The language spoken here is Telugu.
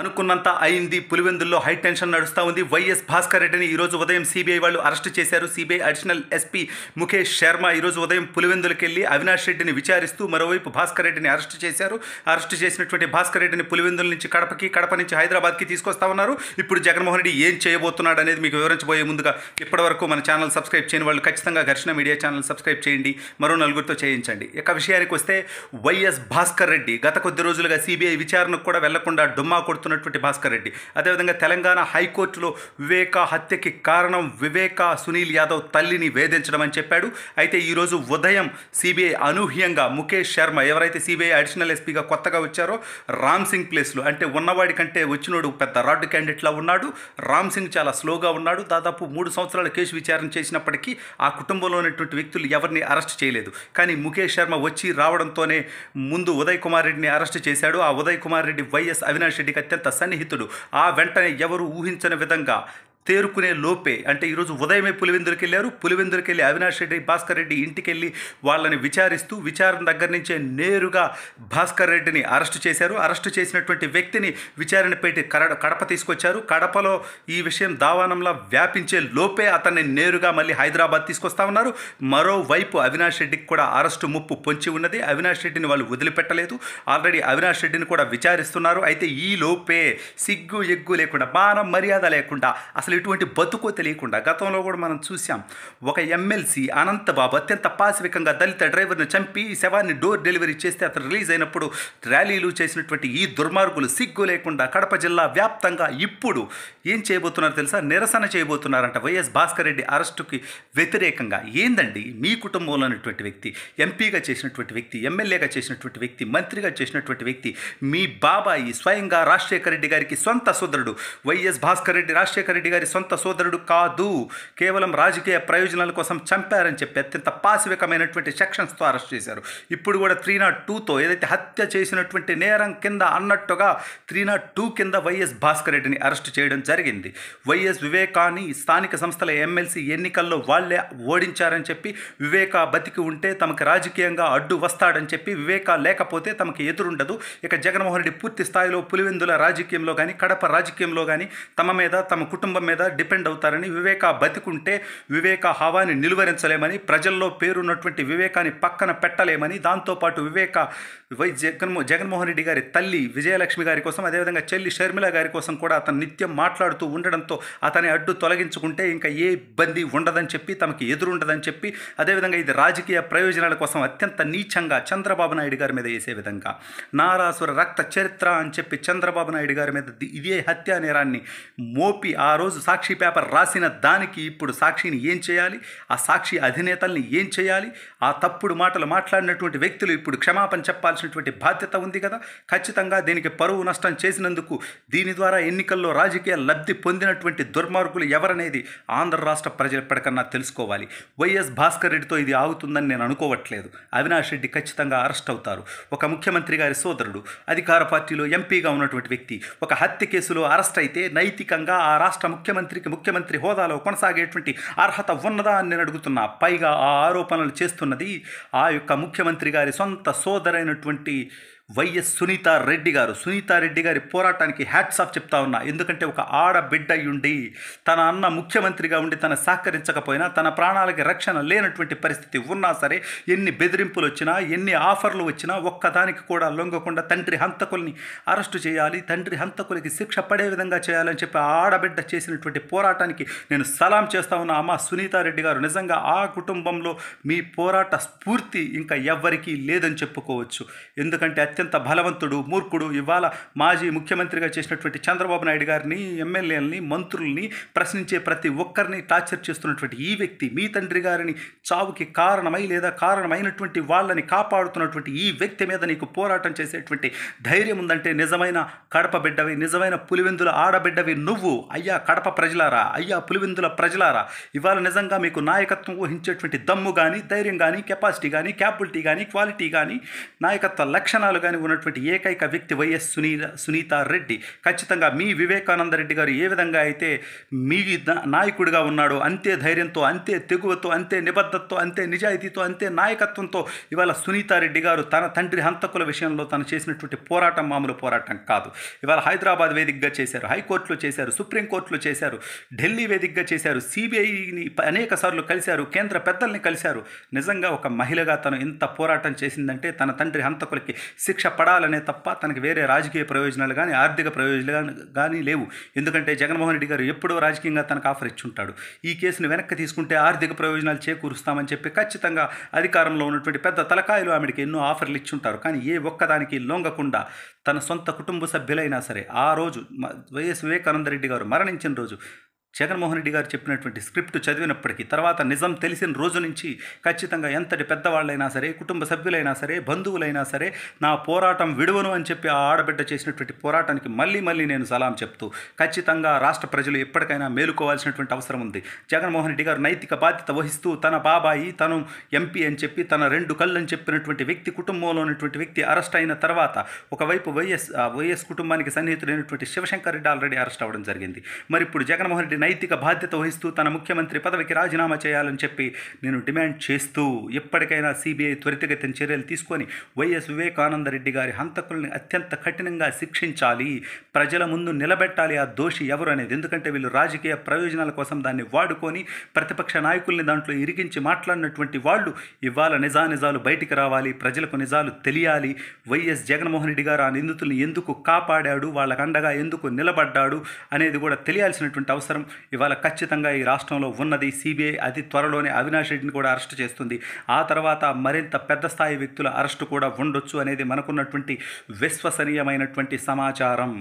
అనుకున్నంత అయింది పులివెందుల్లో హై టెన్షన్ నడుస్తూ ఉంది వైఎస్ భాస్కర్ రెడ్డిని ఈరోజు ఉదయం సీబీఐ వాళ్ళు అరెస్ట్ చేశారు CBI additional SP Mukesh Sharma ఈరోజు ఉదయం పులివెందులకు వెళ్ళి అవినాష్ రెడ్డిని విచారిస్తూ మరోవైపు భాస్కర్ రెడ్డిని అరెస్ట్ చేశారు అరెస్ట్ చేసినటువంటి భాస్కర్ రెడ్డిని పులివెందుల నుంచి కడపకి కడప నుంచి హైదరాబాద్కి తీసుకొస్తా ఉన్నారు ఇప్పుడు జగన్మోహన్ రెడ్డి ఏం చేయబోతున్నాడు అనేది మీకు వివరించబోయే ముందుగా ఇప్పటివరకు మన ఛానల్ సబ్స్క్రైబ్ చేయని వాళ్ళు ఖచ్చితంగా ఘర్షణ మీడియా ఛానల్ సబ్స్క్రైబ్ చేయండి మరో నలుగురితో చేయించండి ఇక విషయానికి వస్తే వైఎస్ భాస్కర్ రెడ్డి గత కొద్ది రోజులుగా సీబీఐ విచారణకు కూడా వెళ్లకుండా డుమ్మా కొడుతూ కొడుతున్నటువంటి భాస్కర్ రెడ్డి అదేవిధంగా తెలంగాణ హైకోర్టులో వివేక హత్యకి కారణం వివేక సునీల్ యాదవ్ తల్లిని వేధించడం అని చెప్పాడు అయితే ఈరోజు ఉదయం సిబిఐ అనూహ్యంగా ముఖేష్ శర్మ ఎవరైతే సిబిఐ అడిషనల్ ఎస్పీగా కొత్తగా వచ్చారో రామ్ సింగ్ ప్లేస్లో అంటే ఉన్నవాడి కంటే వచ్చినోడు పెద్ద రాడ్ క్యాండిడేట్లా ఉన్నాడు రామ్ సింగ్ చాలా స్లోగా ఉన్నాడు దాదాపు మూడు సంవత్సరాల కేసు విచారణ చేసినప్పటికీ ఆ కుటుంబంలో ఉన్నటువంటి వ్యక్తులు ఎవరిని అరెస్ట్ చేయలేదు కానీ ముఖేష్ శర్మ వచ్చి రావడంతోనే ముందు ఉదయ్ కుమార్ రెడ్డిని అరెస్ట్ చేశాడు ఆ ఉదయ్ కుమార్ రెడ్డి వైఎస్ అవినాష్ రెడ్డికి అత్యంత సన్నిహితుడు ఆ వెంటనే ఎవరు ఊహించని విధంగా తేరుకునే లోపే అంటే ఈరోజు ఉదయమే పులివెందులకు వెళ్ళారు పులివెందులకు వెళ్ళి అవినాష్ రెడ్డి భాస్కర్ రెడ్డి ఇంటికి వెళ్ళి వాళ్ళని విచారిస్తూ విచారణ దగ్గర నుంచే నేరుగా భాస్కర్ రెడ్డిని అరెస్టు చేశారు అరెస్టు చేసినటువంటి వ్యక్తిని విచారణ పెట్టి కడప తీసుకొచ్చారు కడపలో ఈ విషయం దావానంలా వ్యాపించే లోపే అతన్ని నేరుగా మళ్ళీ హైదరాబాద్ తీసుకొస్తా ఉన్నారు మరోవైపు అవినాష్ రెడ్డికి కూడా అరెస్టు ముప్పు పొంచి ఉన్నది అవినాష్ రెడ్డిని వాళ్ళు వదిలిపెట్టలేదు ఆల్రెడీ అవినాష్ రెడ్డిని కూడా విచారిస్తున్నారు అయితే ఈ లోపే సిగ్గు ఎగ్గు లేకుండా మానం మర్యాద లేకుండా అసలు అసలు ఎటువంటి బతుకో తెలియకుండా గతంలో కూడా మనం చూసాం ఒక ఎమ్మెల్సీ అనంతబాబు అత్యంత పాశవికంగా దళిత డ్రైవర్ను చంపి శవాన్ని డోర్ డెలివరీ చేస్తే అతను రిలీజ్ అయినప్పుడు ర్యాలీలు చేసినటువంటి ఈ దుర్మార్గులు సిగ్గు లేకుండా కడప జిల్లా వ్యాప్తంగా ఇప్పుడు ఏం చేయబోతున్నారు తెలుసా నిరసన చేయబోతున్నారంట వైఎస్ భాస్కర్ రెడ్డి అరెస్టుకి వ్యతిరేకంగా ఏందండి మీ కుటుంబంలో ఉన్నటువంటి వ్యక్తి ఎంపీగా చేసినటువంటి వ్యక్తి ఎమ్మెల్యేగా చేసినటువంటి వ్యక్తి మంత్రిగా చేసినటువంటి వ్యక్తి మీ బాబాయి స్వయంగా రాజశేఖర రెడ్డి గారికి సొంత సోదరుడు వైఎస్ భాస్కర్ రెడ్డి రాజశేఖర రెడ్డి గారి గారి సొంత సోదరుడు కాదు కేవలం రాజకీయ ప్రయోజనాల కోసం చంపారని చెప్పి అత్యంత పాశవికమైనటువంటి సెక్షన్స్తో అరెస్ట్ చేశారు ఇప్పుడు కూడా త్రీ నాట్ టూతో ఏదైతే హత్య చేసినటువంటి నేరం కింద అన్నట్టుగా త్రీ నాట్ టూ కింద వైఎస్ భాస్కర్ రెడ్డిని అరెస్ట్ చేయడం జరిగింది వైఎస్ వివేకాని స్థానిక సంస్థల ఎమ్మెల్సీ ఎన్నికల్లో వాళ్లే ఓడించారని చెప్పి వివేక బతికి ఉంటే తమకు రాజకీయంగా అడ్డు వస్తాడని చెప్పి వివేక లేకపోతే తమకు ఎదురుండదు ఇక జగన్మోహన్ రెడ్డి పూర్తి స్థాయిలో పులివెందుల రాజకీయంలో కానీ కడప రాజకీయంలో కానీ తమ మీద తమ కుటుంబం మీద మీద డిపెండ్ అవుతారని వివేక బతికుంటే వివేక హవాన్ని నిలువరించలేమని ప్రజల్లో పేరున్నటువంటి వివేకాన్ని పక్కన పెట్టలేమని దాంతోపాటు వివేక వై జగన్మో జగన్మోహన్ రెడ్డి గారి తల్లి విజయలక్ష్మి గారి కోసం అదేవిధంగా చెల్లి షర్మిల గారి కోసం కూడా అతను నిత్యం మాట్లాడుతూ ఉండడంతో అతని అడ్డు తొలగించుకుంటే ఇంకా ఏ ఇబ్బంది ఉండదని చెప్పి తమకి ఎదురుండదని చెప్పి అదేవిధంగా ఇది రాజకీయ ప్రయోజనాల కోసం అత్యంత నీచంగా చంద్రబాబు నాయుడు గారి మీద వేసే విధంగా నారాసుర రక్త చరిత్ర అని చెప్పి చంద్రబాబు నాయుడు గారి మీద ఇదే హత్యా నేరాన్ని మోపి ఆ రోజు సాక్షి పేపర్ రాసిన దానికి ఇప్పుడు సాక్షిని ఏం చేయాలి ఆ సాక్షి అధినేతల్ని ఏం చేయాలి ఆ తప్పుడు మాటలు మాట్లాడినటువంటి వ్యక్తులు ఇప్పుడు క్షమాపణ చెప్పాల్సినటువంటి బాధ్యత ఉంది కదా ఖచ్చితంగా దీనికి పరువు నష్టం చేసినందుకు దీని ద్వారా ఎన్నికల్లో రాజకీయ లబ్ధి పొందినటువంటి దుర్మార్గులు ఎవరనేది ఆంధ్ర రాష్ట్ర ప్రజలు ఎప్పటికన్నా తెలుసుకోవాలి వైఎస్ భాస్కర్ రెడ్డితో ఇది ఆగుతుందని నేను అనుకోవట్లేదు అవినాష్ రెడ్డి ఖచ్చితంగా అరెస్ట్ అవుతారు ఒక ముఖ్యమంత్రి గారి సోదరుడు అధికార పార్టీలో ఎంపీగా ఉన్నటువంటి వ్యక్తి ఒక హత్య కేసులో అరెస్ట్ అయితే నైతికంగా ఆ రాష్ట్ర ముఖ్య ముఖ్యమంత్రికి ముఖ్యమంత్రి హోదాలో కొనసాగేటువంటి అర్హత ఉన్నదా అని నేను అడుగుతున్నా పైగా ఆ ఆరోపణలు చేస్తున్నది ఆ యొక్క ముఖ్యమంత్రి గారి సొంత సోదరైనటువంటి వైఎస్ సునీత రెడ్డి గారు సునీతారెడ్డి రెడ్డి గారి పోరాటానికి హ్యాట్స్ ఆఫ్ చెప్తా ఉన్నా ఎందుకంటే ఒక ఆడబిడ్డ ఉండి తన అన్న ముఖ్యమంత్రిగా ఉండి తన సహకరించకపోయినా తన ప్రాణాలకి రక్షణ లేనటువంటి పరిస్థితి ఉన్నా సరే ఎన్ని బెదిరింపులు వచ్చినా ఎన్ని ఆఫర్లు వచ్చినా ఒక్కదానికి కూడా లొంగకుండా తండ్రి హంతకుల్ని అరెస్టు చేయాలి తండ్రి హంతకులకి శిక్ష పడే విధంగా చేయాలని చెప్పి ఆడబిడ్డ చేసినటువంటి పోరాటానికి నేను సలాం చేస్తా ఉన్నా అమ్మ సునీతారెడ్డి గారు నిజంగా ఆ కుటుంబంలో మీ పోరాట స్ఫూర్తి ఇంకా ఎవ్వరికీ లేదని చెప్పుకోవచ్చు ఎందుకంటే అత్య అత్యంత బలవంతుడు మూర్ఖుడు ఇవాళ మాజీ ముఖ్యమంత్రిగా చేసినటువంటి చంద్రబాబు నాయుడు గారిని ఎమ్మెల్యేలని మంత్రుల్ని ప్రశ్నించే ప్రతి ఒక్కరిని టార్చర్ చేస్తున్నటువంటి ఈ వ్యక్తి మీ తండ్రి గారిని చావుకి కారణమై లేదా కారణమైనటువంటి వాళ్ళని కాపాడుతున్నటువంటి ఈ వ్యక్తి మీద నీకు పోరాటం చేసేటువంటి ధైర్యం ఉందంటే నిజమైన కడప బిడ్డవి నిజమైన పులివెందుల ఆడబిడ్డవి నువ్వు అయ్యా కడప ప్రజలారా అయ్యా పులివెందుల ప్రజలారా ఇవాళ నిజంగా మీకు నాయకత్వం ఊహించేటువంటి దమ్ము కానీ ధైర్యం కానీ కెపాసిటీ కానీ క్యాపబిలిటీ కానీ క్వాలిటీ కానీ నాయకత్వ లక్షణాలు అధ్యక్షురాలుగాని ఉన్నటువంటి ఏకైక వ్యక్తి వైఎస్ సునీల సునీత రెడ్డి ఖచ్చితంగా మీ వివేకానంద రెడ్డి గారు ఏ విధంగా అయితే మీ నాయకుడిగా ఉన్నాడో అంతే ధైర్యంతో అంతే తెగువతో అంతే నిబద్ధతతో అంతే నిజాయితీతో అంతే నాయకత్వంతో ఇవాళ రెడ్డి గారు తన తండ్రి హంతకుల విషయంలో తను చేసినటువంటి పోరాటం మామూలు పోరాటం కాదు ఇవాళ హైదరాబాద్ వేదికగా చేశారు హైకోర్టులో చేశారు సుప్రీంకోర్టులో చేశారు ఢిల్లీ వేదికగా చేశారు సిబిఐని అనేక సార్లు కలిశారు కేంద్ర పెద్దల్ని కలిశారు నిజంగా ఒక మహిళగా తను ఇంత పోరాటం చేసిందంటే తన తండ్రి హంతకులకి శిక్ష పడాలనే తప్ప తనకు వేరే రాజకీయ ప్రయోజనాలు కానీ ఆర్థిక ప్రయోజనాలు కానీ లేవు ఎందుకంటే జగన్మోహన్ రెడ్డి గారు ఎప్పుడో రాజకీయంగా తనకు ఆఫర్ ఇచ్చుంటాడు ఈ కేసును వెనక్కి తీసుకుంటే ఆర్థిక ప్రయోజనాలు చేకూరుస్తామని చెప్పి ఖచ్చితంగా అధికారంలో ఉన్నటువంటి పెద్ద తలకాయలు ఆమెకి ఎన్నో ఆఫర్లు ఇచ్చి ఉంటారు కానీ ఏ ఒక్కదానికి లొంగకుండా తన సొంత కుటుంబ సభ్యులైనా సరే ఆ రోజు వైఎస్ వివేకానందరెడ్డి గారు మరణించిన రోజు జగన్మోహన్ రెడ్డి గారు చెప్పినటువంటి స్క్రిప్ట్ చదివినప్పటికీ తర్వాత నిజం తెలిసిన రోజు నుంచి ఖచ్చితంగా ఎంతటి పెద్దవాళ్ళైనా సరే కుటుంబ సభ్యులైనా సరే బంధువులైనా సరే నా పోరాటం విడువను అని చెప్పి ఆ ఆడబిడ్డ చేసినటువంటి పోరాటానికి మళ్ళీ మళ్ళీ నేను సలాం చెప్తూ ఖచ్చితంగా రాష్ట్ర ప్రజలు ఎప్పటికైనా మేలుకోవాల్సినటువంటి అవసరం ఉంది జగన్మోహన్ రెడ్డి గారు నైతిక బాధ్యత వహిస్తూ తన బాబాయి తను ఎంపీ అని చెప్పి తన రెండు కళ్ళు అని చెప్పినటువంటి వ్యక్తి కుటుంబంలో ఉన్నటువంటి వ్యక్తి అరెస్ట్ అయిన తర్వాత ఒకవైపు వైఎస్ వైఎస్ కుటుంబానికి సన్నిహితుడైనటువంటి శివశంకర్ రెడ్డి ఆల్రెడీ అరెస్ట్ అవ్వడం జరిగింది మరి ఇప్పుడు జగన్మోహన్ రెడ్డి నైతిక బాధ్యత వహిస్తూ తన ముఖ్యమంత్రి పదవికి రాజీనామా చేయాలని చెప్పి నేను డిమాండ్ చేస్తూ ఎప్పటికైనా సిబిఐ త్వరితగతిన చర్యలు తీసుకొని వైఎస్ వివేకానందరెడ్డి గారి హంతకుల్ని అత్యంత కఠినంగా శిక్షించాలి ప్రజల ముందు నిలబెట్టాలి ఆ దోషి ఎవరు అనేది ఎందుకంటే వీళ్ళు రాజకీయ ప్రయోజనాల కోసం దాన్ని వాడుకొని ప్రతిపక్ష నాయకుల్ని దాంట్లో ఇరిగించి మాట్లాడినటువంటి వాళ్ళు ఇవాళ నిజానిజాలు బయటికి రావాలి ప్రజలకు నిజాలు తెలియాలి వైఎస్ జగన్మోహన్ రెడ్డి గారు ఆ నిందితుల్ని ఎందుకు కాపాడాడు వాళ్ళకు అండగా ఎందుకు నిలబడ్డాడు అనేది కూడా తెలియాల్సినటువంటి అవసరం ఇవాళ ఖచ్చితంగా ఈ రాష్ట్రంలో ఉన్నది సిబిఐ అతి త్వరలోనే అవినాష్ రెడ్డిని కూడా అరెస్ట్ చేస్తుంది ఆ తర్వాత మరింత పెద్ద స్థాయి వ్యక్తుల అరెస్టు కూడా ఉండొచ్చు అనేది మనకున్నటువంటి విశ్వసనీయమైనటువంటి సమాచారం